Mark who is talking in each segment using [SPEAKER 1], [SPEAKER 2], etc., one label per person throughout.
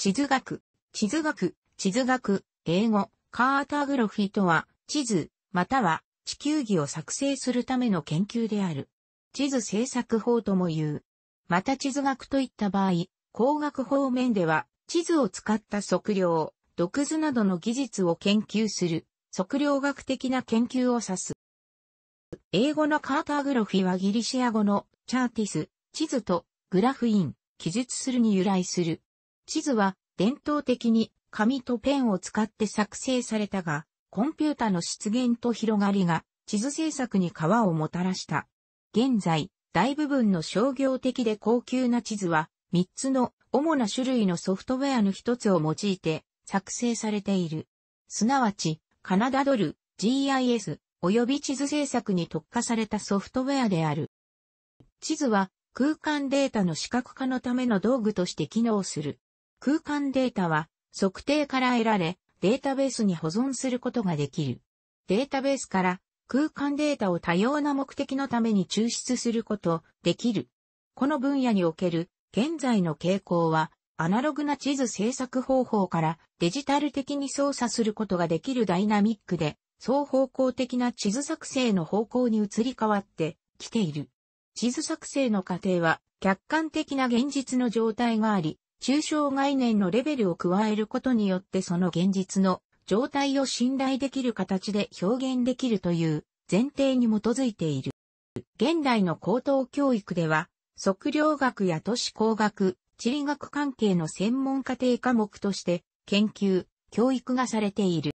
[SPEAKER 1] 地図学、地図学、地図学、英語、カーターグロフィーとは、地図、または地球儀を作成するための研究である。地図制作法とも言う。また地図学といった場合、工学方面では、地図を使った測量、毒図などの技術を研究する、測量学的な研究を指す。英語のカーターグロフィーはギリシア語のチャーティス、地図とグラフイン、記述するに由来する地図は伝統的に紙とペンを使って作成されたが、コンピュータの出現と広がりが地図制作に皮をもたらした。現在、大部分の商業的で高級な地図は3つの主な種類のソフトウェアの一つを用いて作成されている。すなわち、カナダドル、GIS、及び地図制作に特化されたソフトウェアである。地図は空間データの視覚化のための道具として機能する。空間データは測定から得られデータベースに保存することができる。データベースから空間データを多様な目的のために抽出することできる。この分野における現在の傾向はアナログな地図制作方法からデジタル的に操作することができるダイナミックで双方向的な地図作成の方向に移り変わってきている。地図作成の過程は客観的な現実の状態があり、抽象概念のレベルを加えることによってその現実の状態を信頼できる形で表現できるという前提に基づいている。現代の高等教育では、測量学や都市工学、地理学関係の専門家庭科目として研究、教育がされている。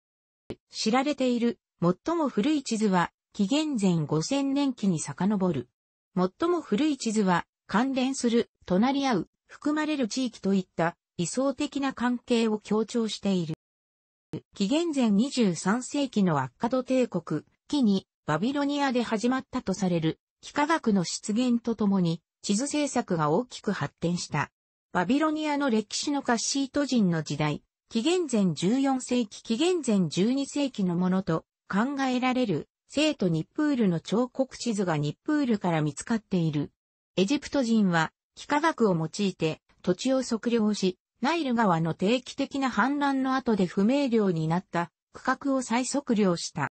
[SPEAKER 1] 知られている最も古い地図は紀元前5000年期に遡る。最も古い地図は関連する隣り合う含まれる地域といった理想的な関係を強調している。紀元前23世紀のアッカド帝国、期にバビロニアで始まったとされる幾何学の出現とともに地図制作が大きく発展した。バビロニアの歴史のカッシート人の時代、紀元前14世紀紀元前12世紀のものと考えられる生徒ニップールの彫刻地図がニップールから見つかっている。エジプト人は幾何学を用いて土地を測量し、ナイル川の定期的な氾濫の後で不明瞭になった区画を再測量した。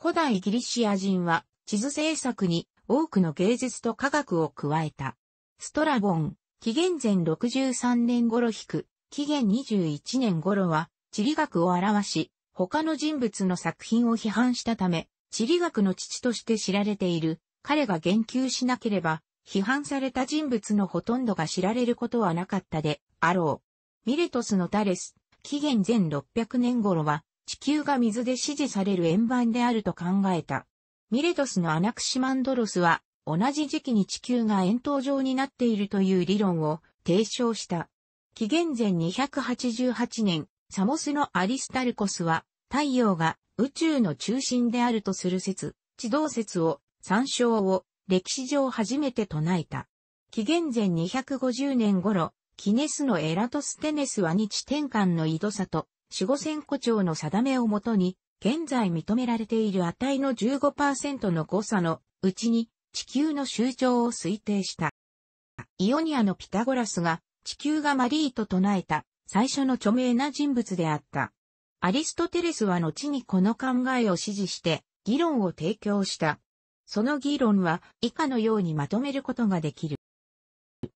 [SPEAKER 1] 古代ギリシア人は地図制作に多くの芸術と科学を加えた。ストラボン、紀元前63年頃引く、紀元21年頃は地理学を表し、他の人物の作品を批判したため、地理学の父として知られている彼が言及しなければ批判された人物のほとんどが知られることはなかったであろう。ミレトスのタレス、紀元前600年頃は、地球が水で支持される円盤であると考えた。ミレトスのアナクシマンドロスは、同じ時期に地球が円筒状になっているという理論を提唱した。紀元前288年、サモスのアリスタルコスは、太陽が宇宙の中心であるとする説、地動説を、参照を歴史上初めて唱えた。紀元前250年頃、キネスのエラトステネスは日天間の井戸里、守護千古町の定めをもとに、現在認められている値の15%の誤差のうちに地球の周長を推定した。イオニアのピタゴラスが地球がマリーと唱えた最初の著名な人物であった。アリストテレスは後にこの考えを支持して議論を提供した。その議論は以下のようにまとめることができる。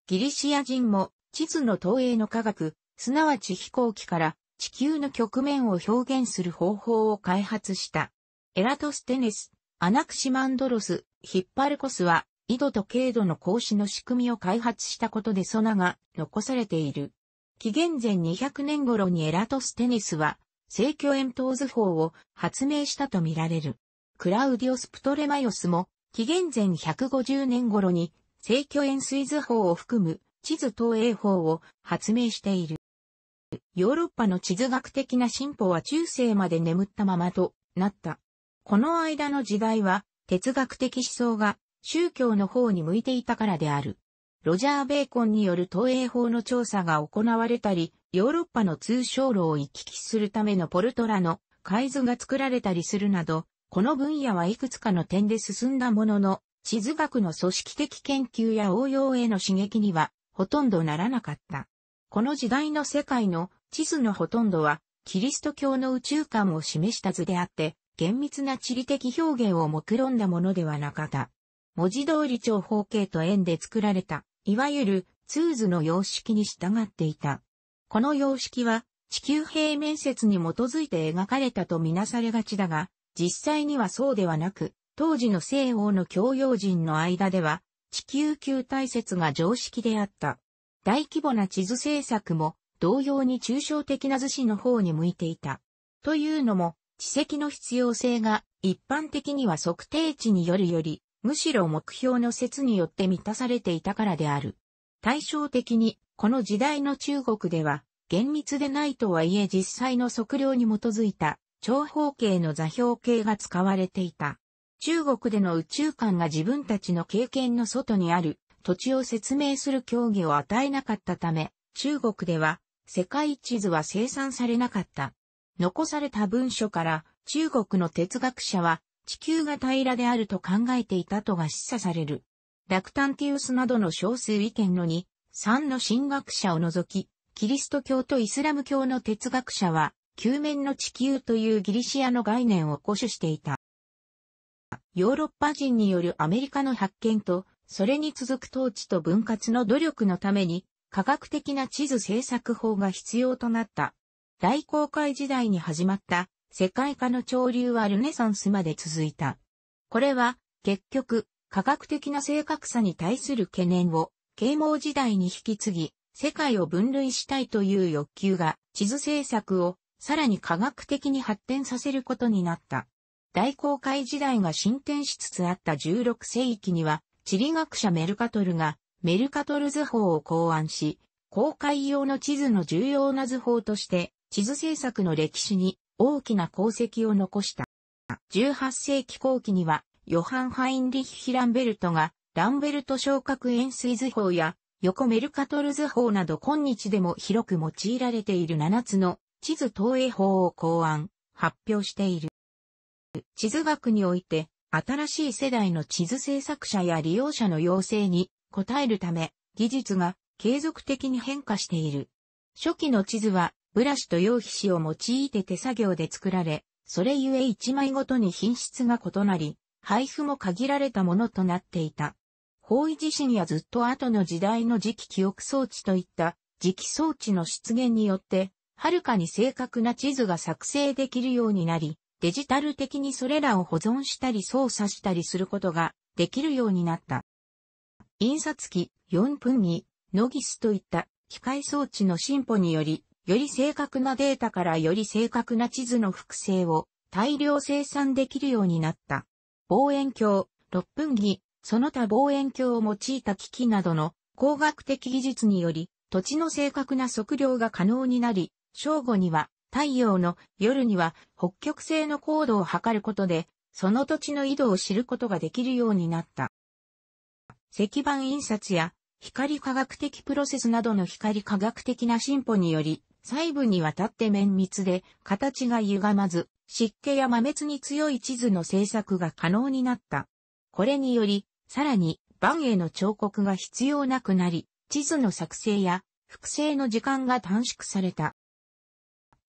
[SPEAKER 1] ギリシア人も地図の投影の科学、すなわち飛行機から地球の局面を表現する方法を開発した。エラトステネス、アナクシマンドロス、ヒッパルコスは、緯度と経度の格子の仕組みを開発したことでソナが残されている。紀元前200年頃にエラトステネスは、正距円筒図法を発明したとみられる。クラウディオス・プトレマヨスも紀元前150年頃に、正巨円水図法を含む地図投影法を発明している。ヨーロッパの地図学的な進歩は中世まで眠ったままとなった。この間の時代は哲学的思想が宗教の方に向いていたからである。ロジャー・ベーコンによる投影法の調査が行われたり、ヨーロッパの通商路を行き来するためのポルトラの海図が作られたりするなど、この分野はいくつかの点で進んだものの、地図学の組織的研究や応用への刺激には、ほとんどならなかった。この時代の世界の地図のほとんどは、キリスト教の宇宙観を示した図であって、厳密な地理的表現を目論んだものではなかった。文字通り長方形と円で作られた、いわゆる通図の様式に従っていた。この様式は地球平面説に基づいて描かれたとみなされがちだが、実際にはそうではなく、当時の西欧の教養人の間では、地球球体説が常識であった。大規模な地図制作も、同様に抽象的な図紙の方に向いていた。というのも、地籍の必要性が一般的には測定値によるより、むしろ目標の説によって満たされていたからである。対照的に、この時代の中国では、厳密でないとはいえ実際の測量に基づいた長方形の座標系が使われていた。中国での宇宙観が自分たちの経験の外にある土地を説明する協議を与えなかったため、中国では世界地図は生産されなかった。残された文書から中国の哲学者は地球が平らであると考えていたとが示唆される。ラクタンティウスなどの少数意見の2、3の神学者を除き、キリスト教とイスラム教の哲学者は球面の地球というギリシアの概念を固守していた。ヨーロッパ人によるアメリカの発見と、それに続く統治と分割の努力のために、科学的な地図制作法が必要となった。大航海時代に始まった世界化の潮流はルネサンスまで続いた。これは結局科学的な正確さに対する懸念を啓蒙時代に引き継ぎ世界を分類したいという欲求が地図制作をさらに科学的に発展させることになった。大航海時代が進展しつつあった16世紀には、地理学者メルカトルがメルカトル図法を考案し、航海用の地図の重要な図法として、地図制作の歴史に大きな功績を残した。18世紀後期には、ヨハン・ハインリッヒ・ランベルトが、ランベルト昇格円錐図法や、横メルカトル図法など今日でも広く用いられている7つの地図投影法を考案、発表している。地図学において、新しい世代の地図制作者や利用者の要請に応えるため、技術が継続的に変化している。初期の地図は、ブラシと用皮紙を用いて手作業で作られ、それゆえ一枚ごとに品質が異なり、配布も限られたものとなっていた。方位地震やずっと後の時代の磁気記憶装置といった磁気装置の出現によってはるかに正確な地図が作成できるようになり、デジタル的にそれらを保存したり操作したりすることができるようになった。印刷機4分にノギスといった機械装置の進歩により、より正確なデータからより正確な地図の複製を大量生産できるようになった。望遠鏡6分儀、その他望遠鏡を用いた機器などの工学的技術により、土地の正確な測量が可能になり、正午には太陽の夜には北極星の高度を測ることで、その土地の緯度を知ることができるようになった。石版印刷や光科学的プロセスなどの光科学的な進歩により、細部にわたって綿密で形が歪まず、湿気や摩滅に強い地図の制作が可能になった。これにより、さらに、板への彫刻が必要なくなり、地図の作成や複製の時間が短縮された。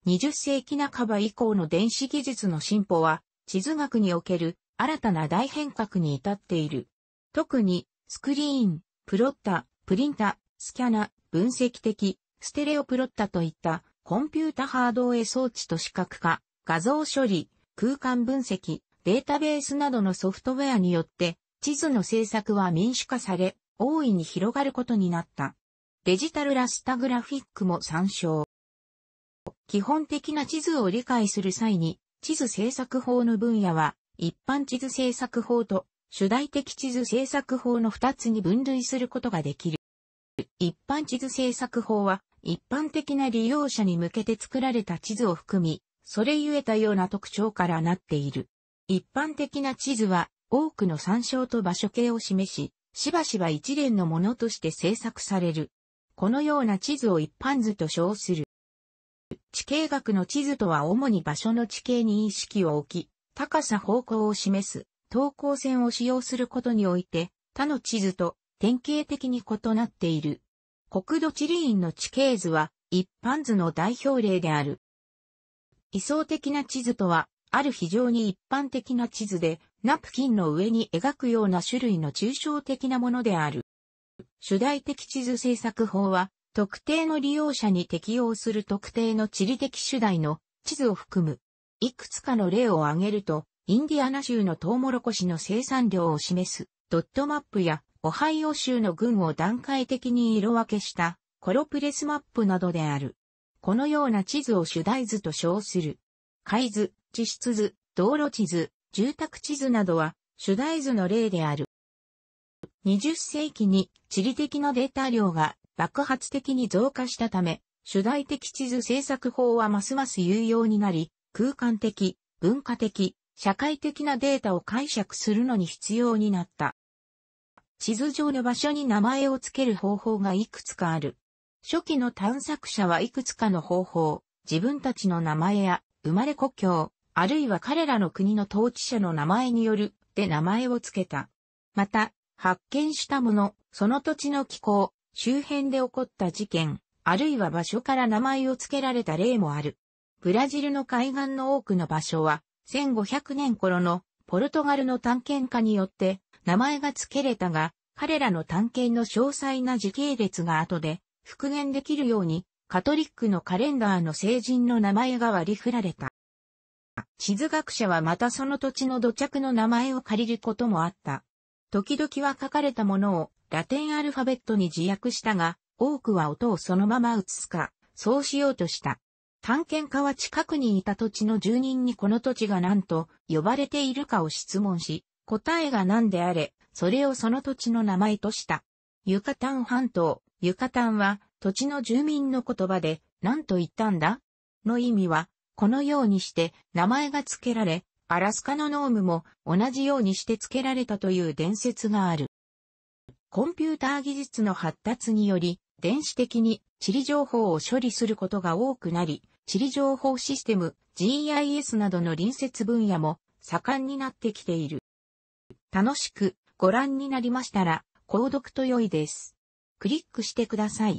[SPEAKER 1] 20世紀半ば以降の電子技術の進歩は、地図学における新たな大変革に至っている。特に、スクリーン、プロッタ、プリンタ、スキャナ、分析的、ステレオプロッタといったコンピュータハードウェイ装置と視覚化、画像処理、空間分析、データベースなどのソフトウェアによって、地図の制作は民主化され、大いに広がることになった。デジタルラスタグラフィックも参照。基本的な地図を理解する際に、地図制作法の分野は、一般地図制作法と主題的地図制作法の二つに分類することができる。一般地図制作法は、一般的な利用者に向けて作られた地図を含み、それゆえたような特徴からなっている。一般的な地図は、多くの参照と場所形を示し、しばしば一連のものとして制作される。このような地図を一般図と称する。形学の地図とは主に場所の地形に意識を置き、高さ方向を示す、等高線を使用することにおいて、他の地図と典型的に異なっている。国土地理院の地形図は一般図の代表例である。理想的な地図とは、ある非常に一般的な地図で、ナプキンの上に描くような種類の抽象的なものである。主題的地図制作法は、特定の利用者に適用する特定の地理的主題の地図を含む。いくつかの例を挙げると、インディアナ州のトウモロコシの生産量を示すドットマップや、オハイオ州の群を段階的に色分けしたコロプレスマップなどである。このような地図を主題図と称する。海図、地質図、道路地図、住宅地図などは主題図の例である。20世紀に地理的なデータ量が爆発的に増加したため、主題的地図制作法はますます有用になり、空間的、文化的、社会的なデータを解釈するのに必要になった。地図上の場所に名前を付ける方法がいくつかある。初期の探索者はいくつかの方法、自分たちの名前や生まれ故郷、あるいは彼らの国の統治者の名前によるで名前を付けた。また、発見したもの、その土地の気候、周辺で起こった事件、あるいは場所から名前を付けられた例もある。ブラジルの海岸の多くの場所は、1500年頃のポルトガルの探検家によって名前が付けれたが、彼らの探検の詳細な時系列が後で復元できるように、カトリックのカレンダーの聖人の名前が割り振られた。地図学者はまたその土地の土着の名前を借りることもあった。時々は書かれたものをラテンアルファベットに自訳したが、多くは音をそのまま映すか、そうしようとした。探検家は近くにいた土地の住人にこの土地が何と呼ばれているかを質問し、答えが何であれ、それをその土地の名前とした。ユカタン半島、ユカタンは土地の住民の言葉で何と言ったんだの意味は、このようにして名前が付けられ、アラスカのノームも同じようにして付けられたという伝説がある。コンピューター技術の発達により、電子的に地理情報を処理することが多くなり、地理情報システム GIS などの隣接分野も盛んになってきている。楽しくご覧になりましたら、購読と良いです。クリックしてください。